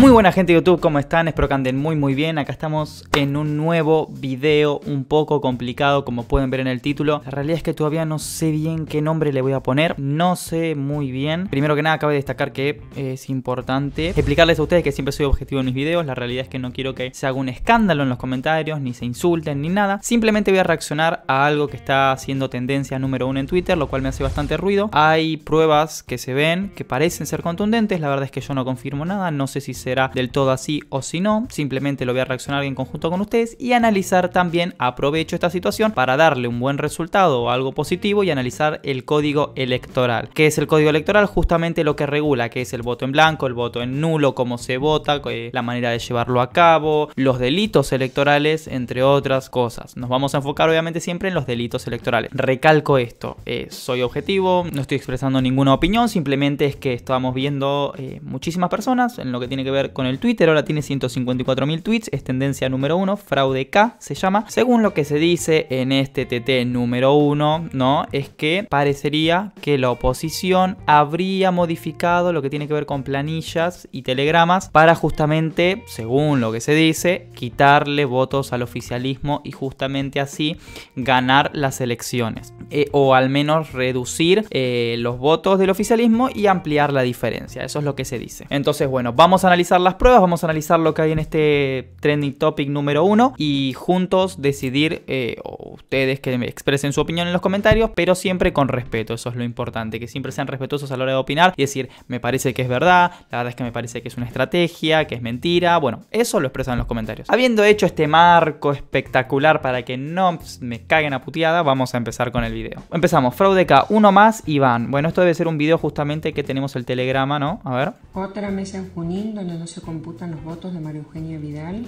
Muy buena gente de YouTube, ¿cómo están? Espero que anden muy muy bien. Acá estamos en un nuevo video un poco complicado, como pueden ver en el título. La realidad es que todavía no sé bien qué nombre le voy a poner. No sé muy bien. Primero que nada, cabe destacar que eh, es importante explicarles a ustedes que siempre soy objetivo en mis videos. La realidad es que no quiero que se haga un escándalo en los comentarios, ni se insulten, ni nada. Simplemente voy a reaccionar a algo que está haciendo tendencia número uno en Twitter, lo cual me hace bastante ruido. Hay pruebas que se ven, que parecen ser contundentes. La verdad es que yo no confirmo nada. No sé si se será del todo así o si no. Simplemente lo voy a reaccionar en conjunto con ustedes y analizar también, aprovecho esta situación para darle un buen resultado o algo positivo y analizar el código electoral. ¿Qué es el código electoral? Justamente lo que regula, que es el voto en blanco, el voto en nulo, cómo se vota, eh, la manera de llevarlo a cabo, los delitos electorales, entre otras cosas. Nos vamos a enfocar obviamente siempre en los delitos electorales. Recalco esto, eh, soy objetivo, no estoy expresando ninguna opinión, simplemente es que estamos viendo eh, muchísimas personas en lo que tiene que ver con el Twitter, ahora tiene 154.000 tweets, es tendencia número uno, fraude K se llama. Según lo que se dice en este TT número uno ¿no? Es que parecería que la oposición habría modificado lo que tiene que ver con planillas y telegramas para justamente, según lo que se dice, quitarle votos al oficialismo y justamente así ganar las elecciones. Eh, o al menos reducir eh, los votos del oficialismo y ampliar la diferencia. Eso es lo que se dice. Entonces, bueno, vamos a analizar las pruebas, vamos a analizar lo que hay en este trending topic número uno y juntos decidir, eh, ustedes que me expresen su opinión en los comentarios, pero siempre con respeto, eso es lo importante, que siempre sean respetuosos a la hora de opinar y decir, me parece que es verdad, la verdad es que me parece que es una estrategia, que es mentira, bueno, eso lo expresan en los comentarios. Habiendo hecho este marco espectacular para que no me caguen a puteada, vamos a empezar con el video. Empezamos, Fraudeca, uno más, Iván. Bueno, esto debe ser un video justamente que tenemos el telegrama, ¿no? A ver. Otra mesa en Junín no se computan los votos de María Eugenia Vidal.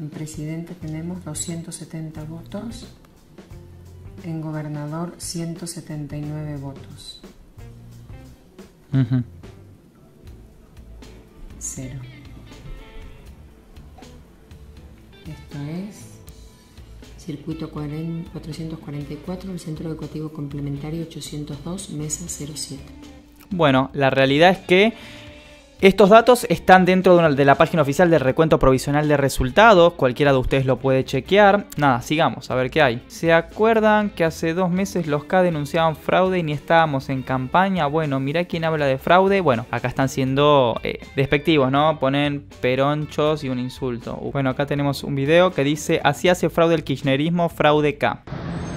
En presidente tenemos 270 votos, en gobernador 179 votos. Cero. Esto es Circuito 444, el Centro Educativo Complementario 802, Mesa 07. Bueno, la realidad es que estos datos están dentro de, la página oficial del recuento provisional de resultados, cualquiera de ustedes lo puede chequear. Nada, sigamos, a ver qué hay. ¿Se acuerdan que hace dos meses los K denunciaban fraude y ni estábamos en campaña? Bueno, mirá quién habla de fraude. Bueno, acá están siendo eh, despectivos, ¿no? Ponen peronchos y un insulto. Uh, bueno, acá tenemos un video que dice, así hace fraude el kirchnerismo, fraude K.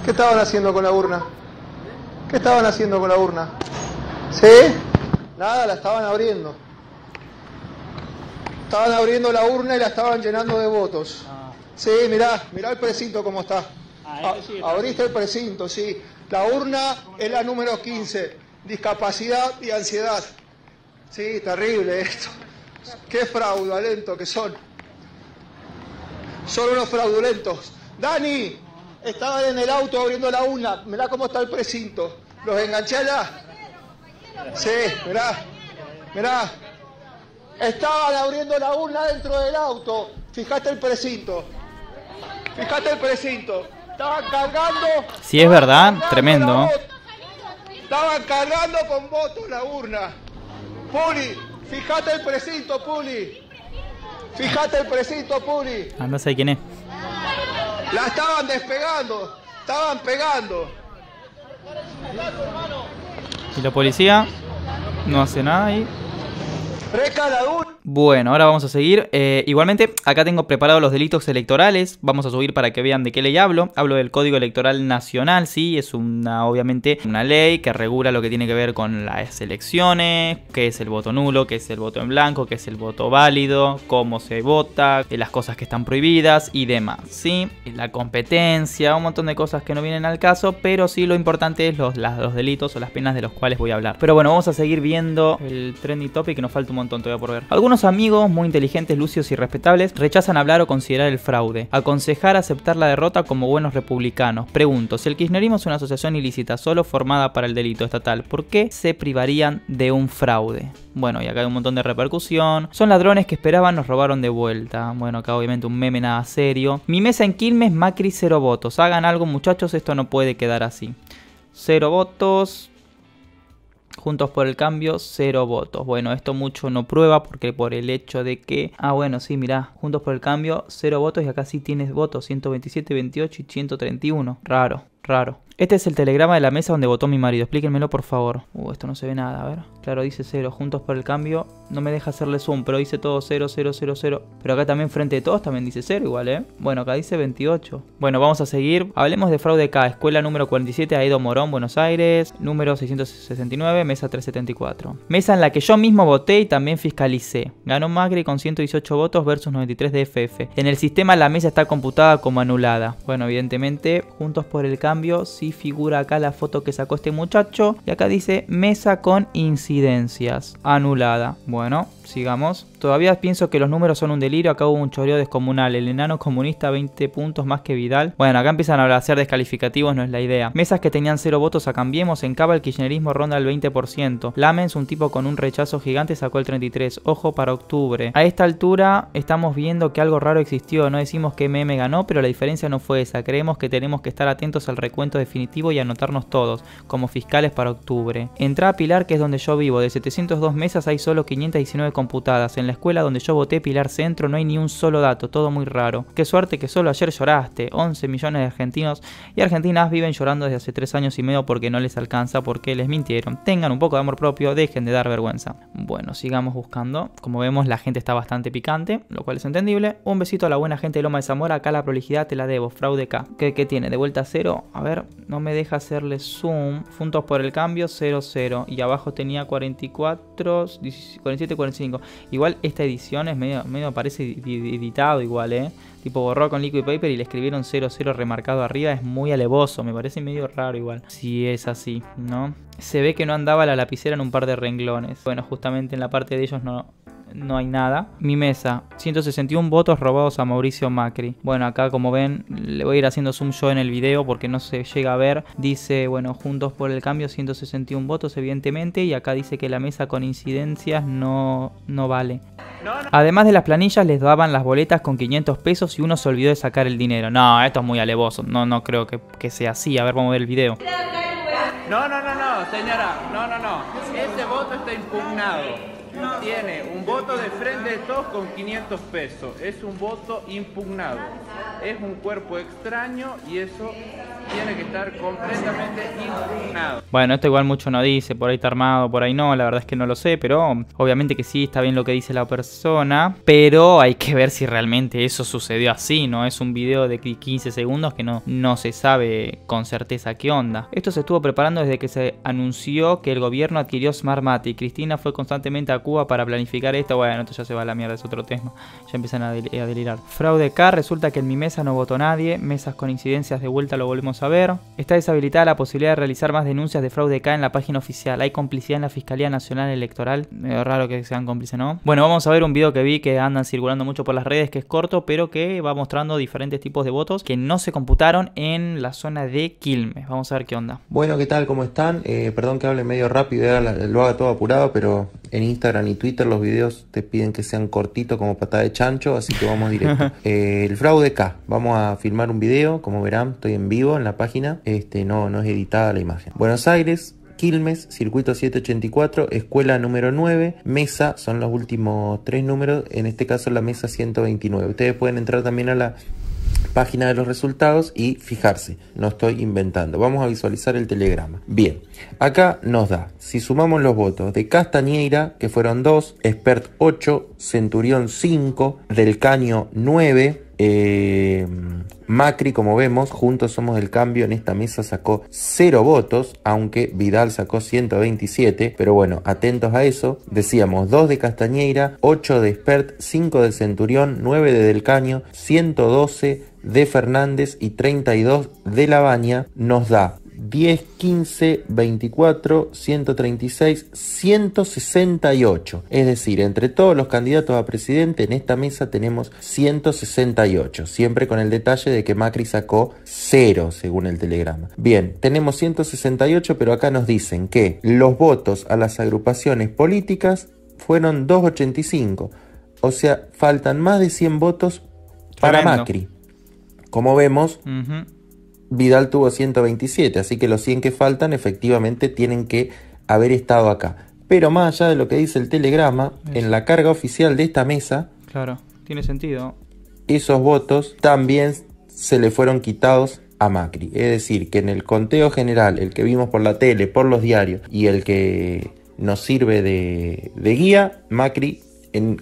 ¿Qué estaban haciendo con la urna? ¿Qué estaban haciendo con la urna? ¿Sí? Nada, la estaban abriendo. Estaban abriendo la urna y la estaban llenando de votos. Ah. Sí, mirá, mirá el precinto cómo está. Ah, este abriste el precinto, sí. La urna es la número 15. Discapacidad y ansiedad. Sí, terrible esto. Qué fraudulentos que son. Son unos fraudulentos. Dani, estaban en el auto abriendo la urna. Mirá cómo está el precinto. ¿Los enganché allá? Sí, mirá. Mirá. Estaban abriendo la urna dentro del auto. Fijate el precinto. Fijate el precinto. Estaban cargando. Si es verdad, tremendo. Estaban cargando con votos la urna. Puli, fijate el precinto, Puli. Fijate el precinto, Puli. Ah, no sé quién es. La estaban despegando. Estaban pegando. ¿Y la policía? No hace nada ahí. ¡Recaladura! Bueno, ahora vamos a seguir. Eh, igualmente, acá tengo preparados los delitos electorales. Vamos a subir para que vean de qué ley hablo. Hablo del Código Electoral Nacional, sí. Es una, obviamente, una ley que regula lo que tiene que ver con las elecciones, qué es el voto nulo, qué es el voto en blanco, qué es el voto válido, cómo se vota, eh, las cosas que están prohibidas y demás, sí. La competencia, un montón de cosas que no vienen al caso, pero sí lo importante es los, los delitos o las penas de los cuales voy a hablar. Pero bueno, vamos a seguir viendo el trendy topic que nos falta un montón todavía por ver. Algunos amigos, muy inteligentes, lucios y respetables, rechazan hablar o considerar el fraude, aconsejar aceptar la derrota como buenos republicanos. Pregunto, si el kirchnerismo es una asociación ilícita solo formada para el delito estatal, ¿por qué se privarían de un fraude? Bueno, y acá hay un montón de repercusión. Son ladrones que esperaban, nos robaron de vuelta. Bueno, acá obviamente un meme nada serio. Mi mesa en Quilmes, Macri cero votos. Hagan algo muchachos, esto no puede quedar así. Cero votos. Juntos por el Cambio, cero votos. Bueno, esto mucho no prueba porque por el hecho de que... Ah, bueno, sí, mirá, Juntos por el Cambio, cero votos y acá sí tienes votos, 127, 28 y 131. Raro, raro. Este es el telegrama de la mesa donde votó mi marido. Explíquenmelo, por favor. Uh, esto no se ve nada. A ver. Claro, dice cero. Juntos por el cambio. No me deja hacerle zoom, pero dice todo cero, cero, cero, cero. Pero acá también frente de todos también dice cero igual, ¿eh? Bueno, acá dice 28. Bueno, vamos a seguir. Hablemos de fraude K. Escuela número 47, Aido Morón, Buenos Aires. Número 669, mesa 374. Mesa en la que yo mismo voté y también fiscalicé. Ganó Macri con 118 votos versus 93 de FF. En el sistema la mesa está computada como anulada. Bueno, evidentemente, Juntos por el cambio, sí figura acá la foto que sacó este muchacho. Y acá dice mesa con incidencias, anulada. Bueno, sigamos. Todavía pienso que los números son un delirio, acá hubo un choreo descomunal. El enano comunista 20 puntos más que Vidal. Bueno, acá empiezan a hacer descalificativos, no es la idea. Mesas que tenían cero votos a Cambiemos, en Cava el kirchnerismo ronda el 20%. Lamens, un tipo con un rechazo gigante, sacó el 33. Ojo para octubre. A esta altura estamos viendo que algo raro existió, no decimos que MM ganó, pero la diferencia no fue esa. Creemos que tenemos que estar atentos al recuento definitivo y anotarnos todos, como fiscales para octubre. Entra a Pilar, que es donde yo vivo, de 702 mesas hay solo 519 computadas. En la escuela donde yo voté Pilar Centro no hay ni un solo dato, todo muy raro. Qué suerte que solo ayer lloraste. 11 millones de argentinos y argentinas viven llorando desde hace 3 años y medio porque no les alcanza, porque les mintieron. Tengan un poco de amor propio, dejen de dar vergüenza. Bueno, sigamos buscando. Como vemos, la gente está bastante picante, lo cual es entendible. Un besito a la buena gente de Loma de Zamora. Acá la prolijidad te la debo. Fraude K. ¿Qué, tiene? ¿De vuelta a cero? A ver, no me deja hacerle zoom. Puntos por el cambio, 0, 0. Y abajo tenía 44, 47 45. Igual esta edición es medio, medio parece editado igual, ¿eh? Tipo borró con liquid paper y le escribieron 00 remarcado arriba. Es muy alevoso, me parece medio raro igual. Si es así, ¿no? Se ve que no andaba la lapicera en un par de renglones. Bueno, justamente en la parte de ellos no, no hay nada. Mi mesa, 161 votos robados a Mauricio Macri. Bueno, acá como ven, le voy a ir haciendo zoom yo en el video porque no se llega a ver. Dice, bueno, Juntos por el Cambio, 161 votos evidentemente. Y acá dice que la mesa con incidencias no, no vale. Además de las planillas, les daban las boletas con 500 pesos y uno se olvidó de sacar el dinero. No, esto es muy alevoso. No, no creo que, que sea así. A ver, vamos a ver el video. No, no, no, no, señora. No, no, no. Ese voto está impugnado tiene un voto de frente de todos con 500 pesos. Es un voto impugnado. Es un cuerpo extraño y eso tiene que estar completamente impugnado. Bueno, esto igual mucho no dice, por ahí está armado, por ahí no, la verdad es que no lo sé, pero obviamente que sí, está bien lo que dice la persona, pero hay que ver si realmente eso sucedió así, ¿no? Es un video de 15 segundos que no, no se sabe con certeza qué onda. Esto se estuvo preparando desde que se anunció que el gobierno adquirió Smartmatic. Cristina fue constantemente a Cuba para planificar esto. Bueno, esto ya se va a la mierda, es otro tema. Ya empiezan a, a delirar. Fraude K, resulta que en mi mesa no votó nadie. Mesas con incidencias de vuelta lo volvemos a ver. Está deshabilitada la posibilidad de realizar más denuncias de fraude K en la página oficial. Hay complicidad en la Fiscalía Nacional Electoral. Medio raro que sean cómplices, ¿no? Bueno, vamos a ver un video que vi que andan circulando mucho por las redes, que es corto, pero que va mostrando diferentes tipos de votos que no se computaron en la zona de Quilmes. Vamos a ver qué onda. Bueno, ¿qué tal? ¿Cómo están? Eh, perdón que hable medio rápido, lo haga todo apurado, pero en Instagram y Twitter los videos te piden que sean cortitos como patada de chancho, así que vamos directo. Eh, el fraude K, vamos a filmar un video, como verán, estoy en vivo en la página, este, no, no es editada la imagen. Buenos Aires, Quilmes, circuito 784, escuela número 9, mesa, son los últimos tres números, en este caso la mesa 129. Ustedes pueden entrar también a la página de los resultados y fijarse, no estoy inventando. Vamos a visualizar el telegrama. Bien, acá nos da, si sumamos los votos de Castañeira, que fueron 2, Expert 8, Centurión 5, Del Caño 9, eh, Macri, como vemos, juntos somos el cambio, en esta mesa sacó 0 votos, aunque Vidal sacó 127, pero bueno, atentos a eso, decíamos 2 de Castañeira, 8 de Spert, 5 de Centurión, 9 de Del Caño, 112 de Fernández y 32 de La nos da 10, 15, 24, 136, 168. Es decir, entre todos los candidatos a presidente en esta mesa tenemos 168, siempre con el detalle de que Macri sacó 0 según el telegrama. Bien, tenemos 168, pero acá nos dicen que los votos a las agrupaciones políticas fueron 285. O sea, faltan más de 100 votos para Macri. Como vemos, Vidal tuvo 127, así que los 100 que faltan efectivamente tienen que haber estado acá. Pero más allá de lo que dice el telegrama, en la carga oficial de esta mesa... Claro, tiene sentido. Esos votos también se le fueron quitados a Macri. Es decir, que en el conteo general, el que vimos por la tele, por los diarios y el que nos sirve de, guía, Macri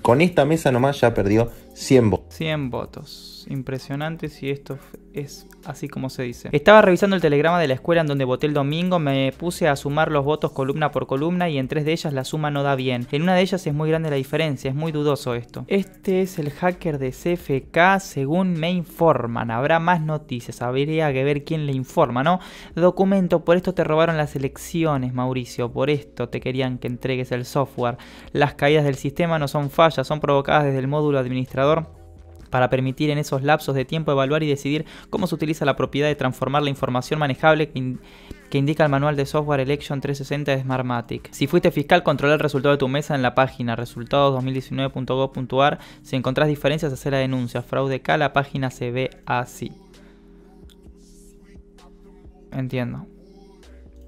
con esta mesa nomás ya perdió 100 votos. 100 votos. Impresionante si esto es así como se dice. Estaba revisando el telegrama de la escuela en donde voté el domingo, me puse a sumar los votos columna por columna y en tres de ellas la suma no da bien. En una de ellas es muy grande la diferencia, es muy dudoso esto. Este es el hacker de CFK según me informan. Habrá más noticias, habría que ver quién le informa, ¿no? Documento, por esto te robaron las elecciones, Mauricio, por esto te querían que entregues el software. Las caídas del sistema no son fallas, son provocadas desde el módulo administrador para permitir en esos lapsos de tiempo evaluar y decidir cómo se utiliza la propiedad de transformar la información manejable que, indica el manual de software Election 360 de Smartmatic. Si fuiste fiscal, controla el resultado de tu mesa en la página resultados2019.gov.ar. Si encontrás diferencias, hacer la denuncia. Fraude K, la página se ve así. Entiendo.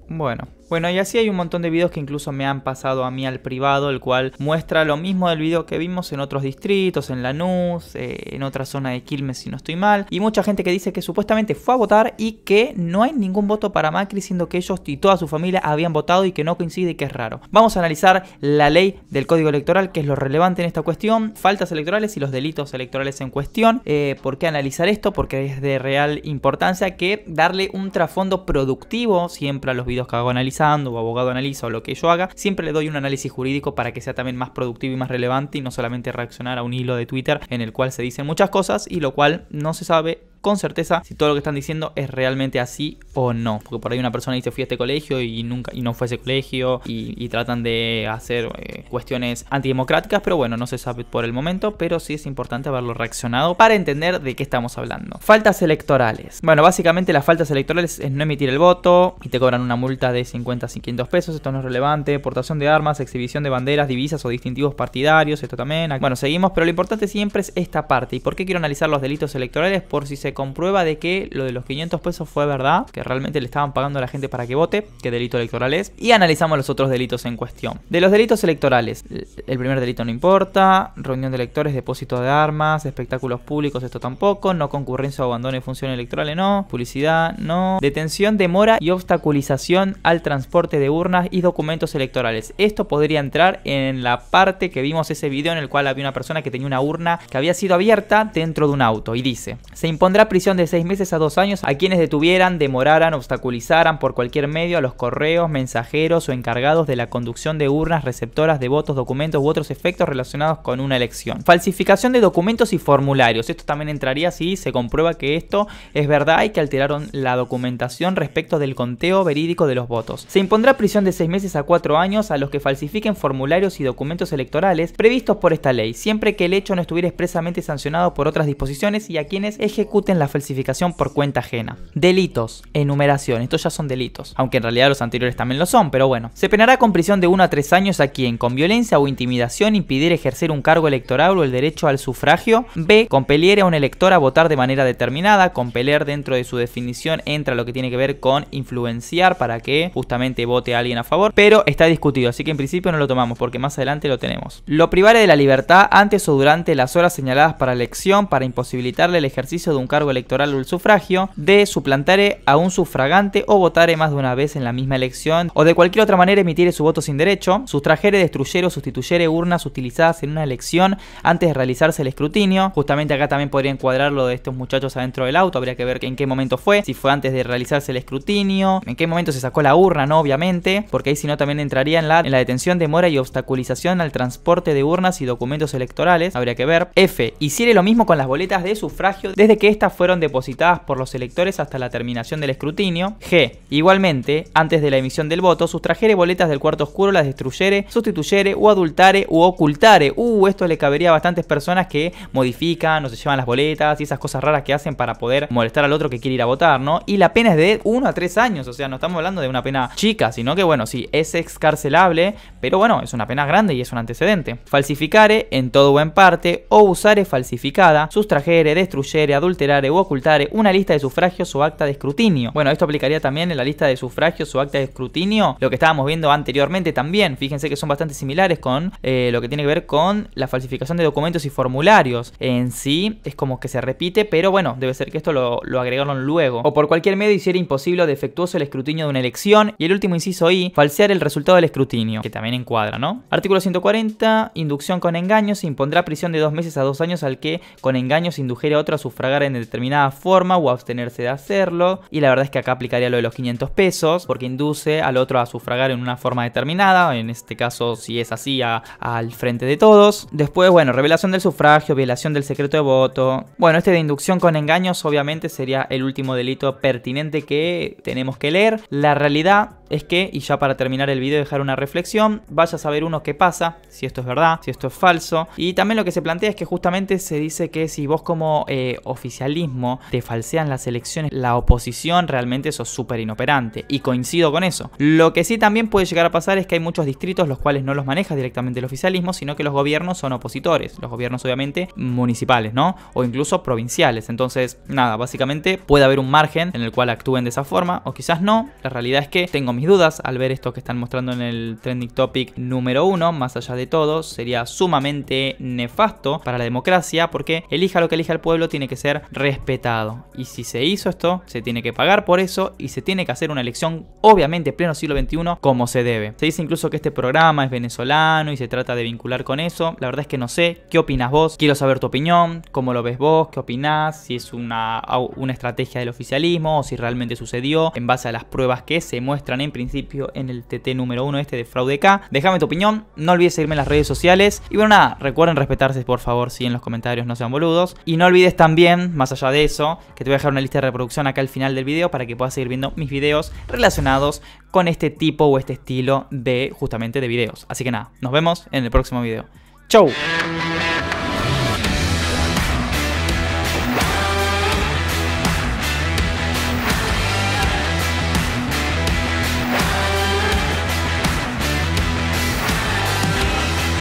Bueno. Bueno, y así hay un montón de videos que incluso me han pasado a mí al privado, el cual muestra lo mismo del video que vimos en otros distritos, en Lanús, eh, en otra zona de Quilmes si no estoy mal, y mucha gente que dice que supuestamente fue a votar y que no hay ningún voto para Macri, siendo que ellos y toda su familia habían votado y que no coincide y que es raro. Vamos a analizar la ley del Código Electoral, que es lo relevante en esta cuestión, faltas electorales y los delitos electorales en cuestión. Eh, ¿Por qué analizar esto? Porque es de real importancia que darle un trasfondo productivo siempre a los videos que hago analizar o abogado analiza o lo que yo haga, siempre le doy un análisis jurídico para que sea también más productivo y más relevante y no solamente reaccionar a un hilo de Twitter en el cual se dicen muchas cosas y lo cual no se sabe con certeza si todo lo que están diciendo es realmente así o no. Porque por ahí una persona dice fui a este colegio y nunca y no fue ese colegio y, tratan de hacer eh, cuestiones antidemocráticas, pero bueno, no se sabe por el momento, pero sí es importante haberlo reaccionado para entender de qué estamos hablando. Faltas electorales. Bueno, básicamente las faltas electorales es no emitir el voto y te cobran una multa de 50 a 500 pesos, esto no es relevante, portación de armas, exhibición de banderas, divisas o distintivos partidarios, esto también. Bueno, seguimos, pero lo importante siempre es esta parte. ¿Y por qué quiero analizar los delitos electorales? Por si se comprueba de que lo de los 500 pesos fue verdad, que realmente le estaban pagando a la gente para que vote, qué delito electoral es, y analizamos los otros delitos en cuestión. De los delitos electorales, el primer delito no importa, reunión de electores, depósito de armas, espectáculos públicos, esto tampoco, no concurrencia o abandono de funciones electorales, no, publicidad, no, detención, demora y obstaculización al transporte de urnas y documentos electorales. Esto podría entrar en la parte que vimos ese video en el cual había una persona que tenía una urna que había sido abierta dentro de un auto y dice, se impondrá la prisión de seis meses a dos años a quienes detuvieran, demoraran, obstaculizaran por cualquier medio a los correos, mensajeros o encargados de la conducción de urnas, receptoras de votos, documentos u otros efectos relacionados con una elección. Falsificación de documentos y formularios. Esto también entraría si se comprueba que esto es verdad y que alteraron la documentación respecto del conteo verídico de los votos. Se impondrá prisión de seis meses a cuatro años a los que falsifiquen formularios y documentos electorales previstos por esta ley, siempre que el hecho no estuviera expresamente sancionado por otras disposiciones y a quienes ejecuten en la falsificación por cuenta ajena. Delitos, enumeración, estos ya son delitos, aunque en realidad los anteriores también lo son, pero bueno. Se penará con prisión de 1 a 3 años a quien, con violencia o intimidación, impidiere ejercer un cargo electoral o el derecho al sufragio. B. Compeliere a un elector a votar de manera determinada. Compeler dentro de su definición entra lo que tiene que ver con influenciar para que justamente vote a alguien a favor, pero está discutido, así que en principio no lo tomamos porque más adelante lo tenemos. Lo privare de la libertad antes o durante las horas señaladas para elección para imposibilitarle el ejercicio de un cargo cargo electoral o el sufragio, de suplantar a un sufragante o votar más de una vez en la misma elección, o de cualquier otra manera emitir su voto sin derecho, sustrajere, destruyere o sustituyere urnas utilizadas en una elección antes de realizarse el escrutinio. Justamente acá también podría encuadrar lo de estos muchachos adentro del auto, habría que ver en qué momento fue, si fue antes de realizarse el escrutinio, en qué momento se sacó la urna, ¿no? Obviamente, porque ahí si no también entraría en la, en la detención, demora y obstaculización al transporte de urnas y documentos electorales, habría que ver. F. Hiciere lo mismo con las boletas de sufragio desde que esta fueron depositadas por los electores hasta la terminación del escrutinio. G. Igualmente, antes de la emisión del voto, sustrajere boletas del cuarto oscuro, las destruyere, sustituyere o adultare u ocultare. Uh, esto le cabería a bastantes personas que modifican o se llevan las boletas y esas cosas raras que hacen para poder molestar al otro que quiere ir a votar, ¿no? Y la pena es de 1 a 3 años, o sea, no estamos hablando de una pena chica, sino que bueno, sí, es excarcelable, pero bueno, es una pena grande y es un antecedente. Falsificare en todo o en parte, o usare falsificada, sustrajere, destruyere, adulterare o ocultar una lista de sufragios o acta de escrutinio. Bueno, esto aplicaría también en la lista de sufragios o acta de escrutinio, lo que estábamos viendo anteriormente también. Fíjense que son bastante similares con eh, lo que tiene que ver con la falsificación de documentos y formularios. En sí es como que se repite, pero bueno, debe ser que esto lo, agregaron luego. O por cualquier medio hiciera imposible o defectuoso el escrutinio de una elección. Y el último inciso I, falsear el resultado del escrutinio, que también encuadra, ¿no? Artículo 140, inducción con engaños, impondrá prisión de dos meses a dos años al que con engaños indujere a otro a sufragar en el determinada forma o abstenerse de hacerlo. Y la verdad es que acá aplicaría lo de los 500 pesos porque induce al otro a sufragar en una forma determinada, en este caso si es así al frente de todos. Después, bueno, revelación del sufragio, violación del secreto de voto. Bueno, este de inducción con engaños obviamente sería el último delito pertinente que tenemos que leer. La realidad es que, y ya para terminar el video dejar una reflexión, vaya a saber uno qué pasa, si esto es verdad, si esto es falso. Y también lo que se plantea es que justamente se dice que si vos como eh, oficialismo te falsean las elecciones, la oposición realmente sos súper inoperante. Y coincido con eso. Lo que sí también puede llegar a pasar es que hay muchos distritos los cuales no los maneja directamente el oficialismo, sino que los gobiernos son opositores. Los gobiernos obviamente municipales, ¿no? O incluso provinciales. Entonces, nada, básicamente puede haber un margen en el cual actúen de esa forma, o quizás no. La realidad es que tengo mis dudas al ver esto que están mostrando en el trending topic número uno, más allá de todo, sería sumamente nefasto para la democracia porque elija lo que elija el pueblo tiene que ser respetado. Y si se hizo esto, se tiene que pagar por eso y se tiene que hacer una elección, obviamente, pleno siglo XXI, como se debe. Se dice incluso que este programa es venezolano y se trata de vincular con eso. La verdad es que no sé, ¿qué opinas vos? Quiero saber tu opinión, cómo lo ves vos, qué opinas si es una, una estrategia del oficialismo o si realmente sucedió en base a las pruebas que se muestran en en principio en el TT número 1 este de Fraude K. Déjame tu opinión, no olvides seguirme en las redes sociales. Y bueno, nada, recuerden respetarse por favor, si en los comentarios no sean boludos. Y no olvides también, más allá de eso, que te voy a dejar una lista de reproducción acá al final del video para que puedas seguir viendo mis videos relacionados con este tipo o este estilo de justamente de videos. Así que nada, nos vemos en el próximo video. ¡Chau!